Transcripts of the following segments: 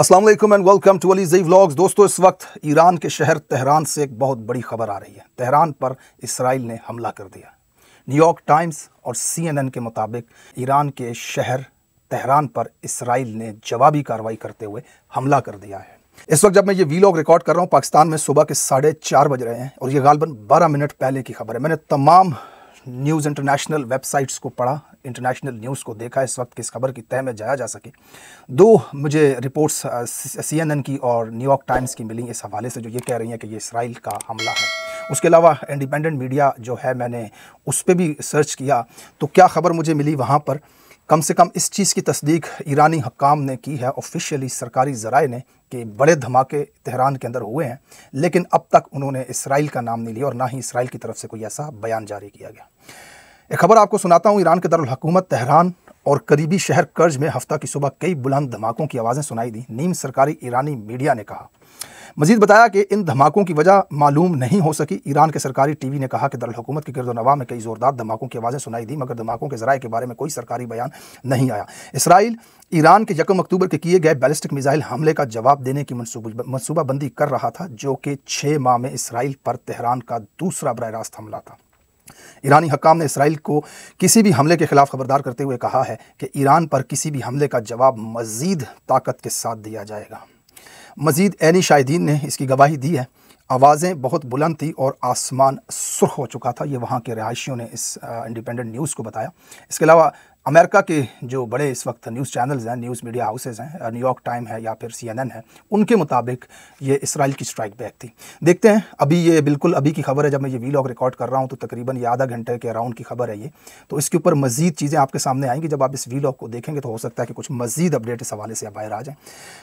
Aslam and welcome to Ali Zai vlogs दोस्तों इस वक्त ईरान के शहर तहरान से एक बहुत बड़ी खबर आ रही है तहरान पर इसराइल ने हमला कर दिया न्यूयॉर्क टाइम्स और सीएनएन के मुताबिक ईरान के शहर तहरान पर इसराइल ने जवाबी कार्रवाई करते हुए हमला कर दिया है इस वक्त जब मैं ये वीलॉग रिकॉर्ड कर रहा हूँ पाकिस्तान में सुबह के साढ़े चार बज रहे हैं और ये गालबन बारह मिनट पहले की खबर है मैंने तमाम न्यूज़ इंटरनेशनल वेबसाइट्स को पढ़ा इंटरनेशनल न्यूज़ को देखा इस वक्त किस खबर की तय में जाया जा सके दो मुझे रिपोर्ट्स सीएनएन की और न्यूयॉर्क टाइम्स की मिली इस हवाले से जो ये कह रही हैं कि ये इसराइल का हमला है उसके अलावा इंडिपेंडेंट मीडिया जो है मैंने उस पर भी सर्च किया तो क्या खबर मुझे मिली वहाँ पर कम से कम इस चीज़ की तस्दीक ईरानी हकाम ने की है ऑफिशियली सरकारी जराए ने कि बड़े धमाके तेहरान के अंदर हुए हैं लेकिन अब तक उन्होंने इसराइल का नाम नहीं लिया और ना ही इसराइल की तरफ से कोई ऐसा बयान जारी किया गया एक खबर आपको सुनाता हूँ ईरान के दारकूमत तहरान और करीबी शहर कर्ज में हफ्ता की सुबह कई बुलंद धमाकों की आवाज़ें सुनाई दी नीम सरकारी ईरानी मीडिया ने कहा मजीद बताया कि इन धमाकों की वजह मालूम नहीं हो सकी ईरान के सरकारी टीवी ने कहा कि दरकूमत की गिरदोनवा में कई ज़ोरदार धमाकों की आवाज़ें सुनाई दी मगर धमाकों के जराए के बारे में कोई सरकारी बयान नहीं आया इसराइल ईरान के यकम अक्टूबर के किए गए बैलिस्टिक मिज़ाइल हमले का जवाब देने की मनसूबाबंदी कर रहा था जो कि छः माह में इसराइल पर तेहरान का दूसरा बर रास्त हमला था ईरानी हकाम ने इसराइल को किसी भी हमले के खिलाफ खबरदार करते हुए कहा है कि ईरान पर किसी भी हमले का जवाब मज़ीद ताकत के साथ दिया जाएगा मज़ीद एनी शाहिदीन ने इसकी गवाही दी है आवाज़ें बहुत बुलंद थी और आसमान सुर्ख हो चुका था ये वहाँ के रहायशियों ने इस इंडिपेंडेंट न्यूज़ को बताया इसके अलावा अमेरिका के जो बड़े इस वक्त न्यूज़ चैनल्स हैं न्यूज़ मीडिया हाउसेज हैं न्यूयॉर्क टाइम है या फिर सीएनएन है उनके मुताबिक ये इसराइल की स्ट्राइक बैक थी देखते हैं अभी ये बिल्कुल अभी की खबर है जब मैं ये वीलॉग रिकॉर्ड कर रहा हूँ तो तकरीबन ये आधा घंटे के अराउंड की खबर है ये तो इसके ऊपर मजीद चीज़ें आपके सामने आएंगी जब आप इस वीलॉग को देखेंगे तो हो सकता है कि कुछ मजीद अपडेट इस हवाले से बाहर आ जाएँ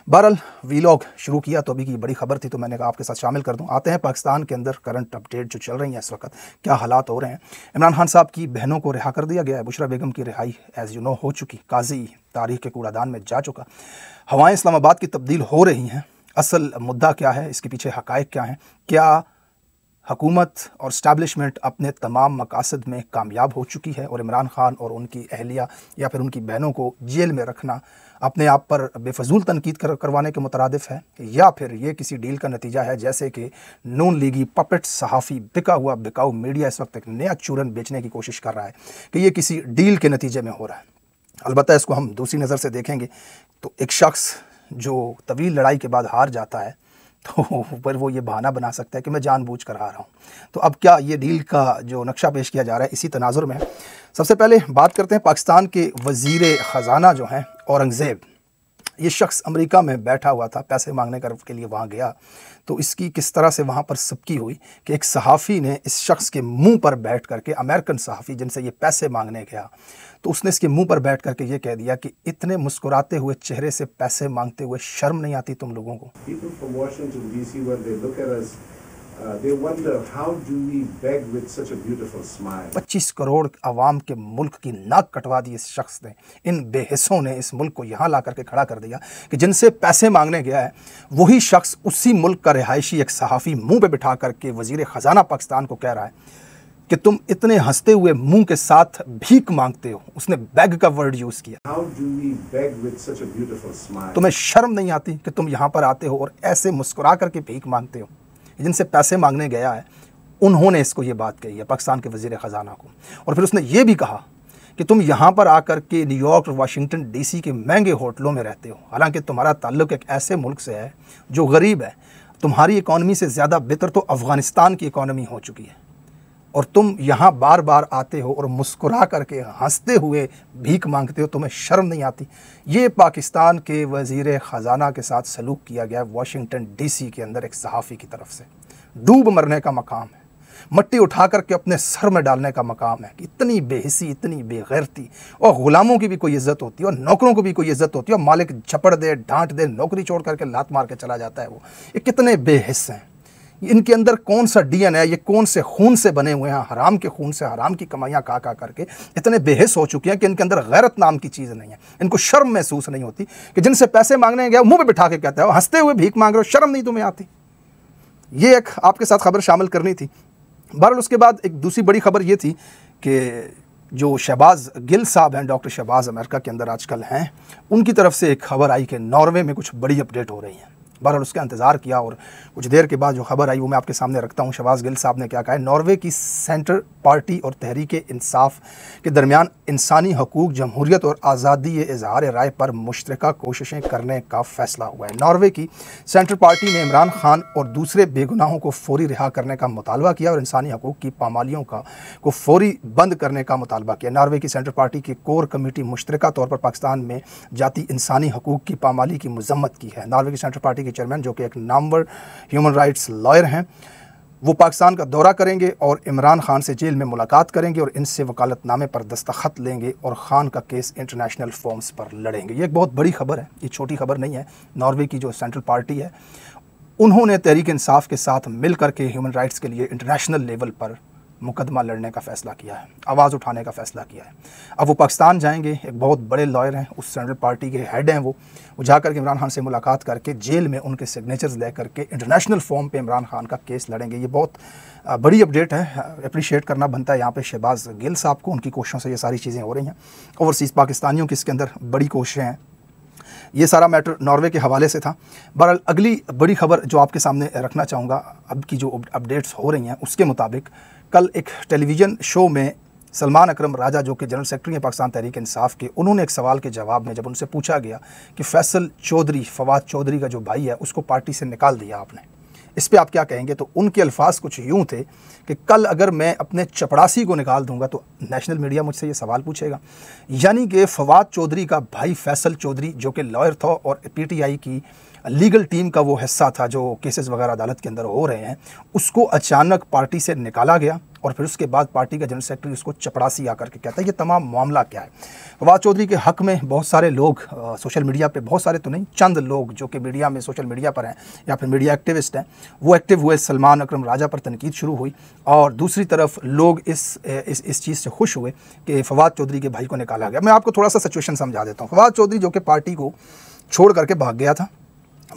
बहरहाल वीलॉग शुरू किया तो अभी की बड़ी खबर थी तो मैंने कहा आपके साथ शामिल कर दूँ आते हैं पाकिस्तान के अंदर करंट अपडेट जो चल रही हैं इस वक्त क्या हालात हो रहे हैं इमरान खान साहब की बहनों को रिहा कर दिया गया है बुशरा बेगम की रिहाई एज़ यू नो हो चुकी काजी तारीख के कूड़ादान में जा चुका हवाएं इस्लामाबाद की तब्दील हो रही हैं असल मुद्दा क्या है इसके पीछे हकायक क्या हैं क्या हकूमत और इस्टबलिशमेंट अपने तमाम मकासद में कामयाब हो चुकी है और इमरान खान और उनकी अहलिया या फिर उनकी बहनों को जेल में रखना अपने आप पर बेफजूल तनकीद कर, करवाने के मुतरद है या फिर ये किसी डील का नतीजा है जैसे कि नून लीगी पपेट सहाफ़ी बिका हुआ बिकाऊ मीडिया इस वक्त एक नया चूरन बेचने की कोशिश कर रहा है कि ये किसी डील के नतीजे में हो रहा है अलबत्त इसको हम दूसरी नज़र से देखेंगे तो एक शख्स जो तवील लड़ाई के बाद हार जाता है तो पर वो ये बहाना बना सकता है कि मैं जानबूझ कर आ रहा हूँ तो अब क्या ये डील का जो नक्शा पेश किया जा रहा है इसी तनाजुर में सबसे पहले बात करते हैं पाकिस्तान के वजीर ख़ज़ाना जो हैं औरंगज़ेब ये शख्स अमेरिका में बैठा हुआ था पैसे मांगने कर के लिए वहाँ गया तो इसकी किस तरह से वहाँ पर सबकी हुई कि एक सहाफ़ी ने इस शख्स के मुंह पर बैठ करके अमेरिकन सहाफ़ी जिनसे ये पैसे मांगने गया तो उसने इसके मुंह पर बैठ करके ये कह दिया कि इतने मुस्कुराते हुए चेहरे से पैसे मांगते हुए शर्म नहीं आती तुम लोगों को Uh, पच्चीस करोड़ आवाम के मुल्क की नाक कटवा दी इस शख्स ने इन बेहसों ने इस मुल्क को यहाँ ला करके खड़ा कर दिया कि जिनसे पैसे मांगने गया है वही शख्स उसी मुल्क का रिहायशी एक सहाफ़ी मुँह पे बिठा करके वजीर ख़जाना पाकिस्तान को कह रहा है कि तुम इतने हंसते हुए मुंह के साथ भीख मांगते हो उसने बैग का वर्ड यूज किया तुम्हें शर्म नहीं आती कि तुम यहाँ पर आते हो और ऐसे मुस्कुरा करके भीख मांगते हो जिनसे पैसे मांगने गया है उन्होंने इसको ये बात कही है पाकिस्तान के वजीर ख़जाना को और फिर उसने ये भी कहा कि तुम यहाँ पर आकर के न्यूयॉर्क और वाशिंगटन डीसी के महंगे होटलों में रहते हो हालांकि तुम्हारा ताल्लुक एक ऐसे मुल्क से है जो गरीब है तुम्हारी इकानमी से ज़्यादा बेहतर तो अफ़गानिस्तान की इकॉनमी हो चुकी है और तुम यहाँ बार बार आते हो और मुस्कुरा करके हंसते हुए भीख मांगते हो तुम्हें शर्म नहीं आती ये पाकिस्तान के वजीर ख़जाना के साथ सलूक किया गया है वाशिंगटन डीसी के अंदर एक सहाफ़ी की तरफ से डूब मरने का मकाम है मट्टी उठा करके अपने सर में डालने का मकाम है इतनी बेहसी इतनी बेगैरती और ग़ुलामों की भी कोई इज्जत होती है और नौकरों को भी कोई इज्जत होती है और मालिक झपड़ दे डांट दे नौकरी छोड़ करके लात मार के चला जाता है वो ये कितने बेहस हैं इनके अंदर कौन सा डीएनए ये कौन से खून से बने हुए हैं हराम के खून से हराम की कमाइयाँ का का करके इतने बेहस हो चुके हैं कि इनके अंदर गैरत नाम की चीज़ नहीं है इनको शर्म महसूस नहीं होती कि जिनसे पैसे मांगने गया मुंह पर बिठा के कहते हैं हंसते हुए भीख मांग रहे हो शर्म नहीं तुम्हें आती ये एक आपके साथ खबर शामिल करनी थी बहरहाल उसके बाद एक दूसरी बड़ी खबर ये थी कि जो शहबाज गिल साहब हैं डॉक्टर शहबाज अमेरिका के अंदर आजकल हैं उनकी तरफ से एक खबर आई कि नॉर्वे में कुछ बड़ी अपडेट हो रही हैं बहरहाल उसका इंतज़ार किया और कुछ देर के बाद जो खबर आई वो मैं आपके सामने रखता हूँ शबाज गिल साहब ने क्या कहा है नॉर्वे की सेंटर पार्टी और तहरीक इंसाफ के दरमियान इंसानी हकूक जमहूरियत और आज़ादी इजहार राय पर मुश्तरक कोशिशें करने का फैसला हुआ है नॉर्वे की सेंटर पार्टी ने इमरान खान और दूसरे बेगुनाहों को फौरी रिहा करने का मुतालबा किया और इंसानी हकूक की पामालियों का को फौरी बंद करने का मुतालबा किया नॉर्वे की सेंटर पार्टी की कोर कमेटी मुश्तरक तौर पर पाकिस्तान में जाती इंसानी हकूक की पामाली की मजम्मत की है नॉर्वे की सेंटर पार्टी के चेयरमैन जो कि एक नामवर ह्यूमन राइट्स लॉयर हैं वो पाकिस्तान का दौरा करेंगे और इमरान खान से जेल में मुलाकात करेंगे और इनसे वकालतनामे पर दस्तखत लेंगे और खान का केस इंटरनेशनल फॉर्म्स पर लड़ेंगे ये एक बहुत बड़ी खबर है ये छोटी खबर नहीं है नॉर्वे की जो सेंट्रल पार्टी है उन्होंने तहरीक इंसाफ के साथ मिल करके ह्यूमन राइट्स के लिए इंटरनेशनल लेवल पर मुकदमा लड़ने का फ़ैसला किया है आवाज़ उठाने का फ़ैसला किया है अब वो पाकिस्तान जाएंगे एक बहुत बड़े लॉयर हैं उस सेंट्रल पार्टी के हेड हैं वो वो जाकर के इमरान खान से मुलाकात करके जेल में उनके सिग्नेचर्स ले करके इंटरनेशनल फॉर्म पे इमरान खान का केस लड़ेंगे ये बहुत बड़ी अपडेट है अप्रिशिएट करना बनता है यहाँ पर शहबाज गिल साहब को उनकी कोशिशों से ये सारी चीज़ें हो रही हैं ओवरसीज़ पाकिस्तानियों की इसके अंदर बड़ी कोशिशें हैं ये सारा मैटर नॉर्वे के हवाले से था बहरहाल अगली बड़ी खबर जो आपके सामने रखना चाहूँगा अब की जो अपडेट्स हो रही हैं उसके मुताबिक कल एक टेलीविज़न शो में सलमान अकरम राजा जो कि जनरल सेक्रेटरी हैं पाकिस्तान तहरीक इंसाफ के उन्होंने एक सवाल के जवाब में जब उनसे पूछा गया कि फैसल चौधरी फवाद चौधरी का जो भाई है उसको पार्टी से निकाल दिया आपने इस पर आप क्या कहेंगे तो उनके अल्फाज कुछ यूँ थे कि कल अगर मैं अपने चपड़ासी को निकाल दूंगा तो नेशनल मीडिया मुझसे ये सवाल पूछेगा यानी कि फवाद चौधरी का भाई फैसल चौधरी जो कि लॉयर था और पीटीआई की लीगल टीम का वो हिस्सा था जो केसेस वगैरह अदालत के अंदर हो रहे हैं उसको अचानक पार्टी से निकाला गया और फिर उसके बाद पार्टी का जनरल सेक्रेटरी उसको चपड़ासी आकर के कहता है ये तमाम मामला क्या है फवाद चौधरी के हक में बहुत सारे लोग आ, सोशल मीडिया पे बहुत सारे तो नहीं चंद लोग जो कि मीडिया में सोशल मीडिया पर हैं या फिर मीडिया एक्टिविस्ट हैं वो एक्टिव हुए सलमान अकरम राजा पर तनकीद शुरू हुई और दूसरी तरफ लोग इस इस, इस चीज़ से खुश हुए कि फवाद चौधरी के भाई को निकाला गया मैं आपको थोड़ा सा सिचुएशन समझा देता हूँ फवाद चौधरी जो कि पार्टी को छोड़ करके भाग गया था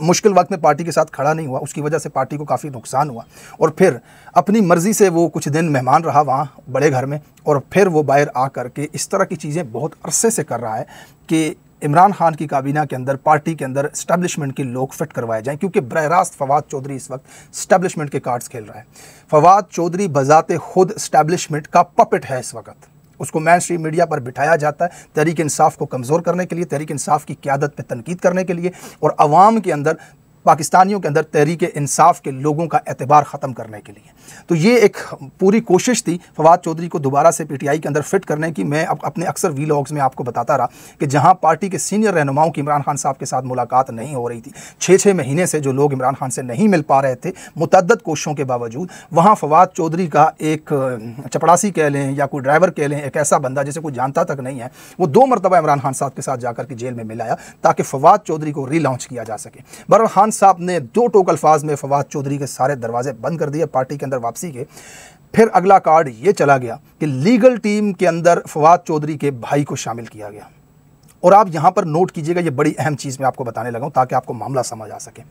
मुश्किल वक्त में पार्टी के साथ खड़ा नहीं हुआ उसकी वजह से पार्टी को काफ़ी नुकसान हुआ और फिर अपनी मर्ज़ी से वो कुछ दिन मेहमान रहा वहाँ बड़े घर में और फिर वो बाहर आ कर के इस तरह की चीज़ें बहुत अरसे से कर रहा है कि इमरान खान की काबीना के अंदर पार्टी के अंदर स्टैब्लिशमेंट के लोग फिट करवाए जाएं क्योंकि बरह रास्त फवाद चौधरी इस वक्त स्टैब्लिशमेंट के कार्ड्स खेल रहा है फवाद चौधरी बजाते खुद स्टैब्लिशमेंट का पपेट है इस वक्त उसको मैन स्ट्रीम मीडिया पर बिठाया जाता है तहरीक इंसाफ को कमज़ोर करने के लिए तहरीक इंसाफ की क्यादत पर तनकीद करने के लिए और आवाम के अंदर पाकिस्तानियों के अंदर तहरीक इंसाफ के लोगों का एतबार ख़त्म करने के लिए तो ये एक पूरी कोशिश थी फवाद चौधरी को दोबारा से पीटीआई के अंदर फिट करने की मैं अपने अक्सर वीलॉग्स में आपको बताता रहा कि जहाँ पार्टी के सीनियर रहनुमाओं की इमरान खान साहब के साथ मुलाकात नहीं हो रही थी छः छः महीने से जो लोग इमरान खान से नहीं मिल पा रहे थे मुतद कोशिशों के बावजूद वहाँ फवाद चौधरी का एक चपड़ासी कह लें या कोई ड्राइवर कह लें एक ऐसा बंदा जिसे कोई जानता तक नहीं है वो दो मरतबा इमरान खान साहब के साथ जाकर के जेल में मिलाया ताकि फवाद चौधरी को रीलॉन्च किया जा सके बर खान साहब ने दो टोक अल्फाज में फवाद चौधरी के सारे दरवाजे बंद कर दिए पार्टी के अंदर वापसी के फिर अगला कार्ड ये चला गया कि लीगल टीम के अंदर फवाद चौधरी के भाई को शामिल किया गया और आप यहाँ पर नोट कीजिएगा ये बड़ी अहम चीज़ मैं आपको बताने लगा हूँ ताकि आपको मामला समझ आ सके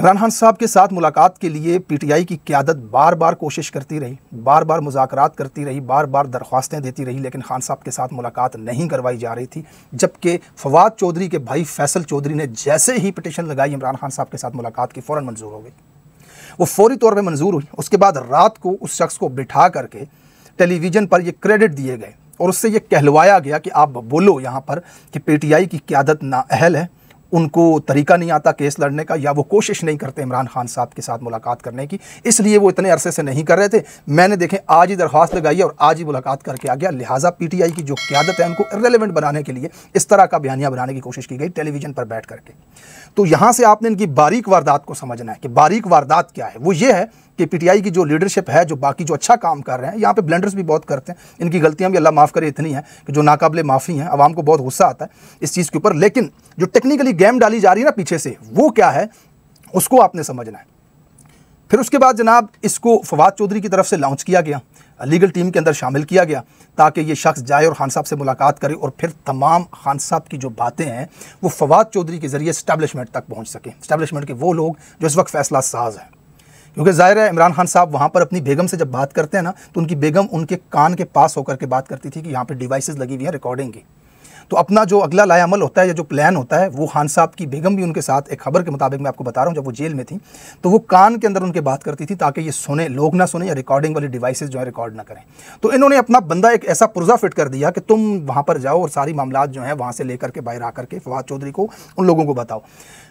इमरान खान साहब के साथ मुलाकात के लिए पीटीआई की क्यादत बार बार कोशिश करती रही बार बार मुजाकरात करती रही बार बार दरख्वास्तें देती रही लेकिन खान साहब के साथ मुलाकात नहीं करवाई जा रही थी जबकि फवाद चौधरी के भाई फैसल चौधरी ने जैसे ही पटिशन लगाई इमरान खान साहब के साथ मुलाकात की फ़ौर मंजूर हो गई वो फौरी तौर पर मंजूर हुई उसके बाद रात को उस शख्स को बिठा करके टेलीविज़न पर यह क्रेडिट दिए गए और उससे ये कहलवाया गया कि आप बोलो यहाँ पर कि आई की क्यादत नाअहल है उनको तरीका नहीं आता केस लड़ने का या वो कोशिश नहीं करते इमरान खान साहब के साथ मुलाकात करने की इसलिए वो इतने अरसे से नहीं कर रहे थे मैंने देखें आज ही दरख्वास्त लगाई और आज ही मुलाकात करके आ गया लिहाजा पीटीआई की जो क्यादत है उनको रेलिवेंट बनाने के लिए इस तरह का बयानिया बनाने की कोशिश की गई टेलीविज़न पर बैठ करके तो यहाँ से आपने इनकी बारीक वारदात को समझना है कि बारीक वारदात क्या है वो ये है कि पीटीआई की जो लीडरशिप है जो बाकी जो अच्छा काम कर रहे हैं यहाँ पे ब्लेंडर्स भी बहुत करते हैं इनकी गलतियाँ भी अल्लाह माफ़ करे इतनी है कि जो नाकाबले माफ़ी हैं आवाम को बहुत गुस्सा आता है इस चीज़ के ऊपर लेकिन जो टेक्निकली गेम डाली जा रही है ना पीछे से वो क्या है उसको आपने समझना है फिर उसके बाद जनाब इसको फवाद चौधरी की तरफ से लॉन्च किया गया लीगल टीम के अंदर शामिल किया गया ताकि ये शख्स जाए और खान साहब से मुलाकात करे और फिर तमाम खान साहब की जो बातें हैं वो फवाद चौधरी के ज़रिए इस्टेब्लिशमेंट तक पहुंच सकें स्टैब्लिशमेंट के वो लोग जो इस वक्त फैसला साज हैं क्योंकि ज़ाहिर है इमरान खान साहब वहाँ पर अपनी बेगम से जब बात करते हैं ना तो उनकी बेगम उनके कान के पास होकर के बात करती थी कि यहाँ पर डिवाइस लगी हुई हैं रिकॉर्डिंग की तो अपना जो अगला लायामल होता है या जो प्लान होता है वो खान साहब की बेगम भी उनके साथ एक खबर के मुताबिक मैं आपको बता रहा हूँ जब वो जेल में थी तो वो कान के अंदर उनके बात करती थी ताकि ये सुने लोग ना सुने या रिकॉर्डिंग वाली डिवाइसेज जो है रिकॉर्ड ना करें तो इन्होंने अपना बंदा एक ऐसा पुर्जा फिट कर दिया कि तुम वहाँ पर जाओ और सारी मामला जो है वहाँ से लेकर के बाहर आकर के फवाद चौधरी को उन लोगों को बताओ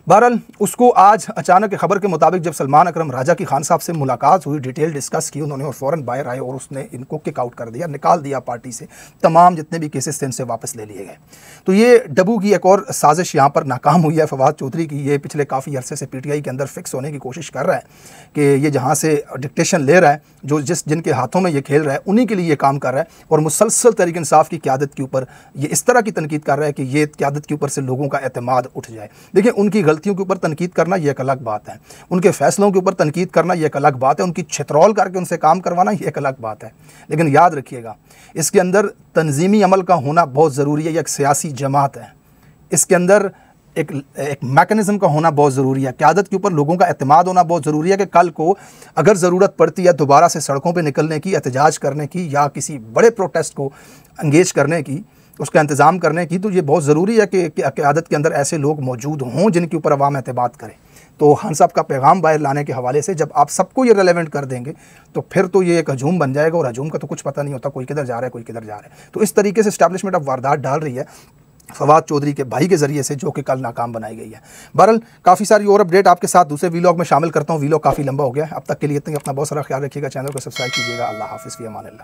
बहरहाल उसको आज अचानक खबर के मुताबिक जब सलमान अक्रम राजा की खान साहब से मुलाकात हुई डिटेल डिस्कस की उन्होंने और फ़ौरन बाहर आए और उसने इनको किक आउट कर दिया निकाल दिया पार्टी से तमाम जितने भी केसेस थे इनसे वापस ले लिए गए तो ये डबू की एक और साजिश यहाँ पर नाकाम हुई है फवाद चौधरी की ये पिछले काफ़ी अरसे से पीटीआई के अंदर फिक्स होने की कोशिश कर रहा है कि ये जहाँ से डिक्टेशन ले रहा है जो जिस जिनके हाथों में ये खेल रहा है उन्हीं के लिए ये काम कर रहा है और मुसलसल तरीके इंसाफ की क्यादत के ऊपर ये इस तरह की तनकीद कर रहा है कि ये क्यादत के ऊपर से लोगों का अतमाद उठ जाए देखिए उनकी गलतियों के ऊपर तनकीद करना यह एक अलग बात है उनके फैसलों के ऊपर तनकीद करना यह एक अलग बात है उनकी छतरौल करके उनसे काम करवाना यह एक अलग बात है लेकिन याद रखिएगा इसके अंदर तनजीमी अमल का होना बहुत ज़रूरी है एक सियासी जमात है इसके अंदर एक एक मैकेनिज़्म का होना बहुत ज़रूरी है क्यादत के ऊपर लोगों का अतमाद होना बहुत ज़रूरी है कि कल को अगर ज़रूरत पड़ती है दोबारा से सड़कों पर निकलने की एहतजाज करने की या किसी बड़े प्रोटेस्ट को इंगेज करने की उसका इंतज़ाम करने की तो ये बहुत ज़रूरी है कि क्यादत के अंदर ऐसे लोग मौजूद हों जिनके ऊपर अवाम एतबाद करें तो हम साहब का पैगाम बाहर लाने के हवाले से जब आप सबको ये रेलेवेंट कर देंगे तो फिर तो ये एक हजूम बन जाएगा और हजूम का तो कुछ पता नहीं होता कोई किधर जा रहा है कोई किधर जा रहा है तो इस तरीके से स्टैब्लिशमेंट अब वारदात डाल रही है फवाद चौधरी के भाई के ज़रिए से जो कि कल नाकाम बनाई गई है बहरल काफ़ी सारी और अपडेट आपके साथ दूसरे वीलॉग में शामिल करता हूँ वीलॉग काफ़ी लंबा हो गया है अब तक के लिए इतना अपना बहुत सारा ख्याल रखिएगा चैनल को सब्सक्राइब कीजिएगा अल्लाह हाफिज़ की अमान